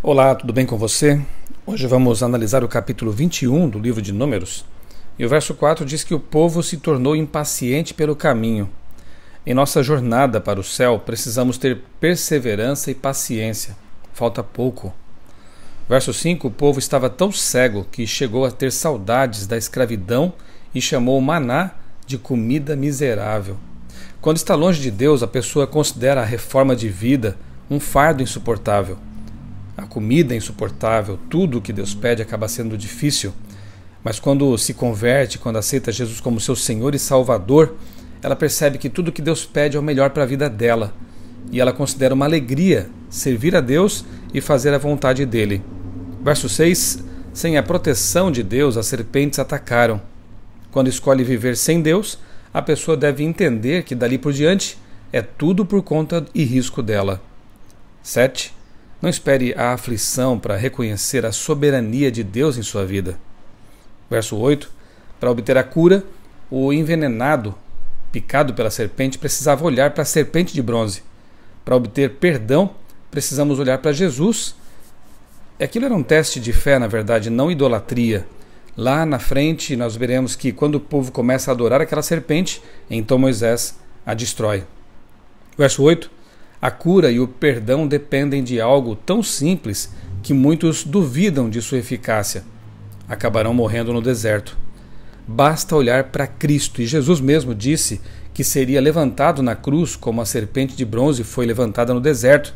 Olá, tudo bem com você? Hoje vamos analisar o capítulo 21 do livro de Números. E o verso 4 diz que o povo se tornou impaciente pelo caminho. Em nossa jornada para o céu, precisamos ter perseverança e paciência. Falta pouco. Verso 5: O povo estava tão cego que chegou a ter saudades da escravidão e chamou o maná de comida miserável. Quando está longe de Deus, a pessoa considera a reforma de vida um fardo insuportável. A comida é insuportável, tudo o que Deus pede acaba sendo difícil. Mas quando se converte, quando aceita Jesus como seu Senhor e Salvador, ela percebe que tudo o que Deus pede é o melhor para a vida dela. E ela considera uma alegria servir a Deus e fazer a vontade dele. Verso 6: Sem a proteção de Deus, as serpentes atacaram. Quando escolhe viver sem Deus, a pessoa deve entender que dali por diante é tudo por conta e risco dela. 7. Não espere a aflição para reconhecer a soberania de Deus em sua vida. Verso 8: Para obter a cura, o envenenado, picado pela serpente, precisava olhar para a serpente de bronze. Para obter perdão, precisamos olhar para Jesus. Aquilo era um teste de fé, na verdade, não idolatria. Lá na frente, nós veremos que quando o povo começa a adorar aquela serpente, então Moisés a destrói. Verso 8: a cura e o perdão dependem de algo tão simples que muitos duvidam de sua eficácia. Acabarão morrendo no deserto. Basta olhar para Cristo, e Jesus mesmo disse que seria levantado na cruz como a serpente de bronze foi levantada no deserto,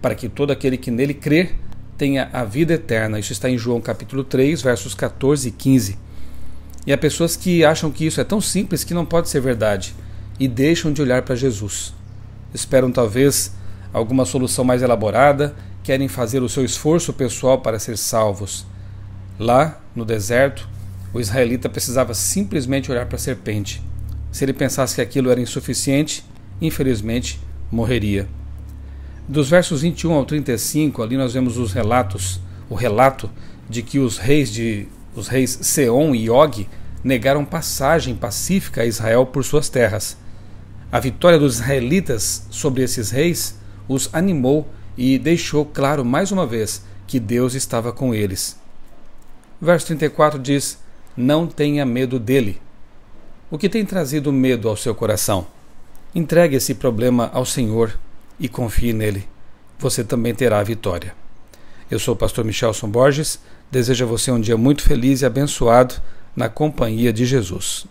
para que todo aquele que nele crer tenha a vida eterna. Isso está em João capítulo 3, versos 14 e 15. E há pessoas que acham que isso é tão simples que não pode ser verdade e deixam de olhar para Jesus esperam talvez alguma solução mais elaborada, querem fazer o seu esforço pessoal para ser salvos. Lá, no deserto, o israelita precisava simplesmente olhar para a serpente. Se ele pensasse que aquilo era insuficiente, infelizmente morreria. Dos versos 21 ao 35, ali nós vemos os relatos, o relato de que os reis de os reis Seom e Og negaram passagem pacífica a Israel por suas terras. A vitória dos israelitas sobre esses reis os animou e deixou claro mais uma vez que Deus estava com eles. Verso 34 diz: Não tenha medo dele. O que tem trazido medo ao seu coração? Entregue esse problema ao Senhor e confie nele. Você também terá a vitória. Eu sou o pastor Michelson Borges. Desejo a você um dia muito feliz e abençoado na companhia de Jesus.